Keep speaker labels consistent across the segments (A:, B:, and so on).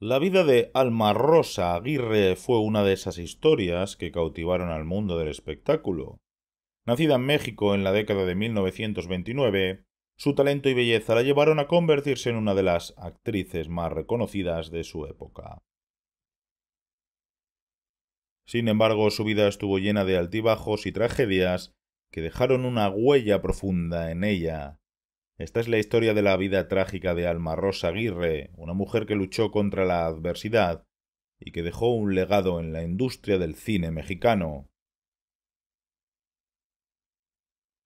A: La vida de Alma Rosa Aguirre fue una de esas historias que cautivaron al mundo del espectáculo. Nacida en México en la década de 1929, su talento y belleza la llevaron a convertirse en una de las actrices más reconocidas de su época. Sin embargo, su vida estuvo llena de altibajos y tragedias que dejaron una huella profunda en ella, esta es la historia de la vida trágica de Alma Rosa Aguirre, una mujer que luchó contra la adversidad y que dejó un legado en la industria del cine mexicano.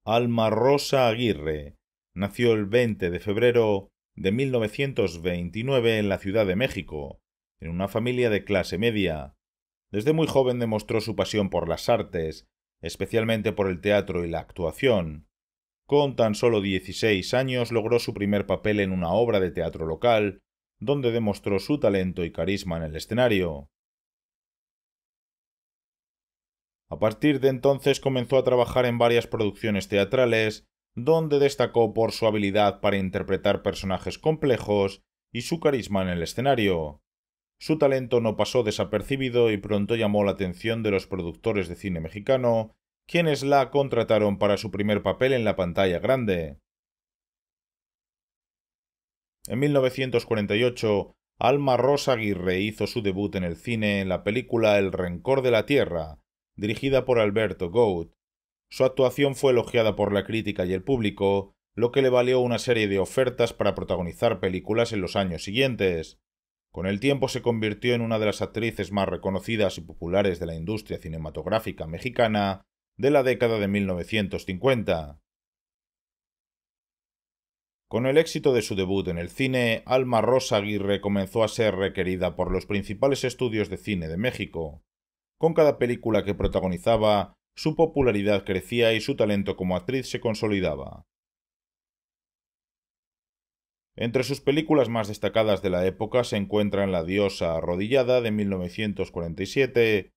A: Alma Rosa Aguirre nació el 20 de febrero de 1929 en la Ciudad de México, en una familia de clase media. Desde muy joven demostró su pasión por las artes, especialmente por el teatro y la actuación. Con tan solo 16 años logró su primer papel en una obra de teatro local, donde demostró su talento y carisma en el escenario. A partir de entonces comenzó a trabajar en varias producciones teatrales, donde destacó por su habilidad para interpretar personajes complejos y su carisma en el escenario. Su talento no pasó desapercibido y pronto llamó la atención de los productores de cine mexicano, ¿Quiénes la contrataron para su primer papel en la pantalla grande. En 1948, Alma Rosa Aguirre hizo su debut en el cine en la película El Rencor de la Tierra, dirigida por Alberto Gould. Su actuación fue elogiada por la crítica y el público, lo que le valió una serie de ofertas para protagonizar películas en los años siguientes. Con el tiempo se convirtió en una de las actrices más reconocidas y populares de la industria cinematográfica mexicana de la década de 1950. Con el éxito de su debut en el cine, Alma Rosa Aguirre comenzó a ser requerida por los principales estudios de cine de México. Con cada película que protagonizaba, su popularidad crecía y su talento como actriz se consolidaba. Entre sus películas más destacadas de la época se encuentran La diosa arrodillada de 1947,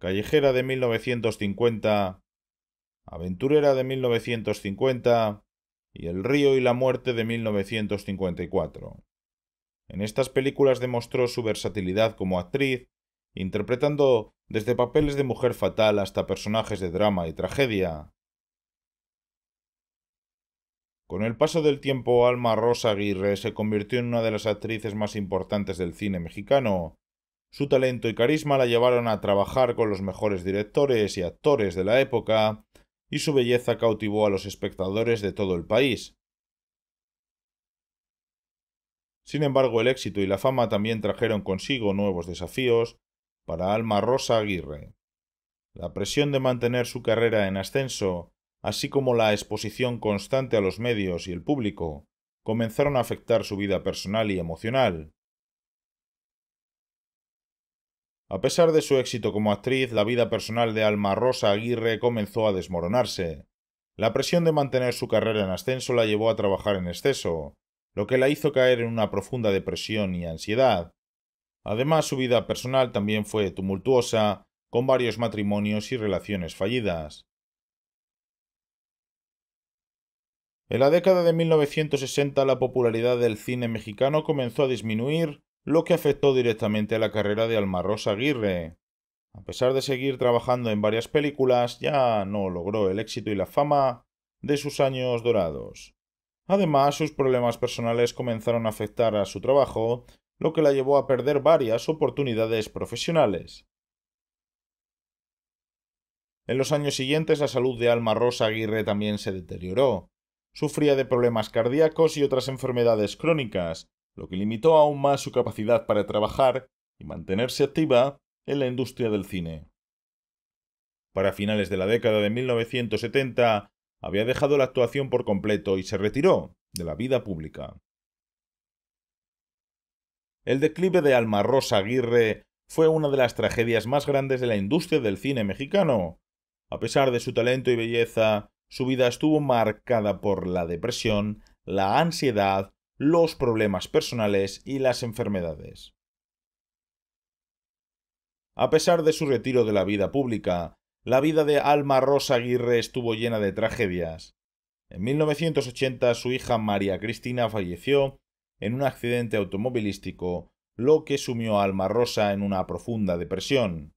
A: Callejera de 1950, Aventurera de 1950 y El río y la muerte de 1954. En estas películas demostró su versatilidad como actriz, interpretando desde papeles de mujer fatal hasta personajes de drama y tragedia. Con el paso del tiempo, Alma Rosa Aguirre se convirtió en una de las actrices más importantes del cine mexicano, su talento y carisma la llevaron a trabajar con los mejores directores y actores de la época, y su belleza cautivó a los espectadores de todo el país. Sin embargo, el éxito y la fama también trajeron consigo nuevos desafíos para Alma Rosa Aguirre. La presión de mantener su carrera en ascenso, así como la exposición constante a los medios y el público, comenzaron a afectar su vida personal y emocional. A pesar de su éxito como actriz, la vida personal de Alma Rosa Aguirre comenzó a desmoronarse. La presión de mantener su carrera en ascenso la llevó a trabajar en exceso, lo que la hizo caer en una profunda depresión y ansiedad. Además, su vida personal también fue tumultuosa, con varios matrimonios y relaciones fallidas. En la década de 1960 la popularidad del cine mexicano comenzó a disminuir lo que afectó directamente a la carrera de Alma Rosa Aguirre. A pesar de seguir trabajando en varias películas, ya no logró el éxito y la fama de sus años dorados. Además, sus problemas personales comenzaron a afectar a su trabajo, lo que la llevó a perder varias oportunidades profesionales. En los años siguientes la salud de Alma Rosa Aguirre también se deterioró. Sufría de problemas cardíacos y otras enfermedades crónicas, lo que limitó aún más su capacidad para trabajar y mantenerse activa en la industria del cine. Para finales de la década de 1970 había dejado la actuación por completo y se retiró de la vida pública. El declive de Alma Rosa Aguirre fue una de las tragedias más grandes de la industria del cine mexicano. A pesar de su talento y belleza, su vida estuvo marcada por la depresión, la ansiedad los problemas personales y las enfermedades. A pesar de su retiro de la vida pública, la vida de Alma Rosa Aguirre estuvo llena de tragedias. En 1980 su hija María Cristina falleció en un accidente automovilístico, lo que sumió a Alma Rosa en una profunda depresión.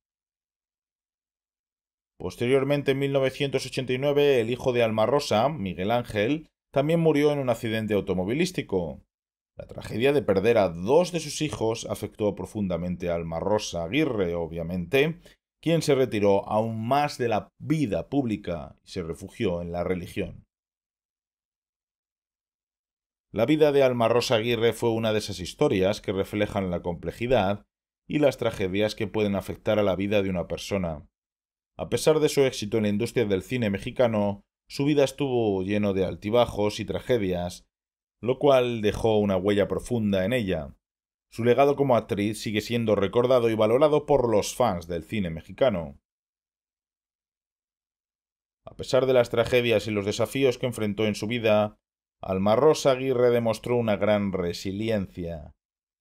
A: Posteriormente, en 1989, el hijo de Alma Rosa, Miguel Ángel, también murió en un accidente automovilístico. La tragedia de perder a dos de sus hijos afectó profundamente a Alma Rosa Aguirre, obviamente, quien se retiró aún más de la vida pública y se refugió en la religión. La vida de Alma Rosa Aguirre fue una de esas historias que reflejan la complejidad y las tragedias que pueden afectar a la vida de una persona. A pesar de su éxito en la industria del cine mexicano, su vida estuvo lleno de altibajos y tragedias, lo cual dejó una huella profunda en ella. Su legado como actriz sigue siendo recordado y valorado por los fans del cine mexicano. A pesar de las tragedias y los desafíos que enfrentó en su vida, Alma Rosa Aguirre demostró una gran resiliencia.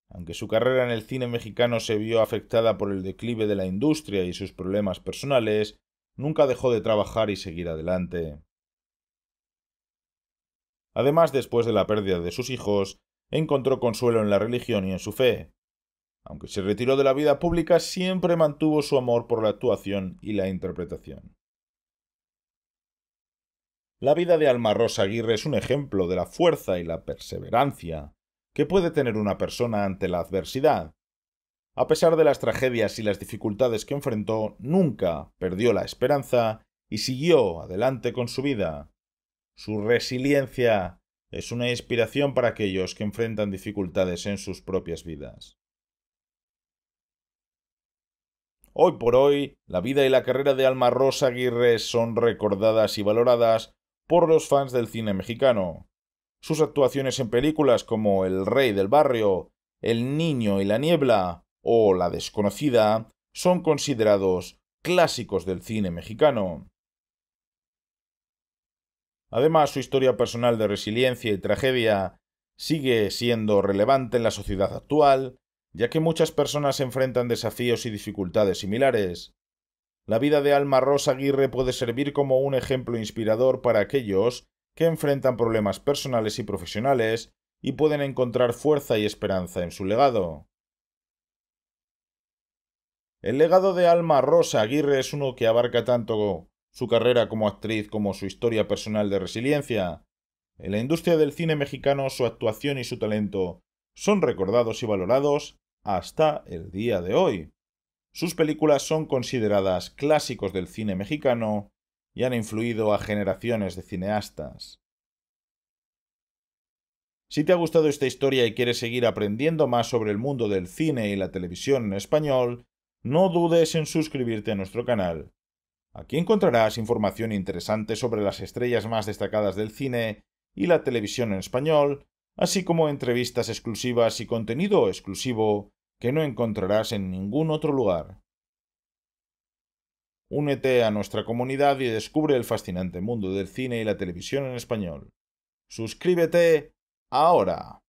A: Aunque su carrera en el cine mexicano se vio afectada por el declive de la industria y sus problemas personales, nunca dejó de trabajar y seguir adelante. Además, después de la pérdida de sus hijos, encontró consuelo en la religión y en su fe. Aunque se retiró de la vida pública, siempre mantuvo su amor por la actuación y la interpretación. La vida de Alma Rosa Aguirre es un ejemplo de la fuerza y la perseverancia que puede tener una persona ante la adversidad. A pesar de las tragedias y las dificultades que enfrentó, nunca perdió la esperanza y siguió adelante con su vida. Su resiliencia es una inspiración para aquellos que enfrentan dificultades en sus propias vidas. Hoy por hoy, la vida y la carrera de Alma Rosa Aguirre son recordadas y valoradas por los fans del cine mexicano. Sus actuaciones en películas como El Rey del Barrio, El Niño y la Niebla o La Desconocida son considerados clásicos del cine mexicano. Además, su historia personal de resiliencia y tragedia sigue siendo relevante en la sociedad actual, ya que muchas personas enfrentan desafíos y dificultades similares. La vida de Alma Rosa Aguirre puede servir como un ejemplo inspirador para aquellos que enfrentan problemas personales y profesionales y pueden encontrar fuerza y esperanza en su legado. El legado de Alma Rosa Aguirre es uno que abarca tanto su carrera como actriz como su historia personal de resiliencia. En la industria del cine mexicano su actuación y su talento son recordados y valorados hasta el día de hoy. Sus películas son consideradas clásicos del cine mexicano y han influido a generaciones de cineastas. Si te ha gustado esta historia y quieres seguir aprendiendo más sobre el mundo del cine y la televisión en español, no dudes en suscribirte a nuestro canal. Aquí encontrarás información interesante sobre las estrellas más destacadas del cine y la televisión en español, así como entrevistas exclusivas y contenido exclusivo que no encontrarás en ningún otro lugar. Únete a nuestra comunidad y descubre el fascinante mundo del cine y la televisión en español. Suscríbete ahora.